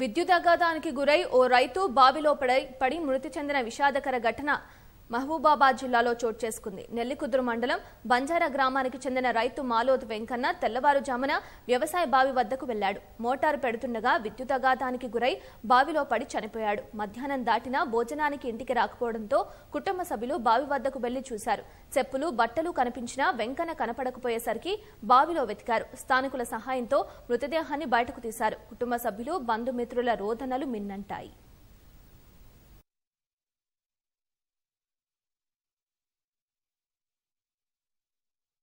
విద్యుత్ అగాధానికి గురై ఓ రైతు బావిలో పడి మృతి చెందిన విషాదకర ఘటన మహబూబాబాద్ జిల్లాలో చోటు చేసుకుంది నెల్లికుదురు మండలం బంజారా గ్రామానికి చెందిన రైతు మాలోత్ వెంకన్న తెల్లవారుజామున వ్యవసాయ బావి వద్దకు వెళ్లాడు మోటారు పెడుతుండగా విద్యుత్ అఘాతానికి గురై బావిలో పడి చనిపోయాడు మధ్యాహ్నం దాటినా భోజనానికి ఇంటికి రాకపోవడంతో కుటుంబ సభ్యులు బావి వద్దకు వెళ్లి చూశారు చెప్పులు బట్టలు కనిపించినా వెంకన్న కనపడకపోయేసరికి బావిలో వెతికారు స్థానికుల సహాయంతో మృతదేహాన్ని బయటకు తీశారు కుటుంబ సభ్యులు బంధుమిత్రుల రోదనలు మిన్నంటాయి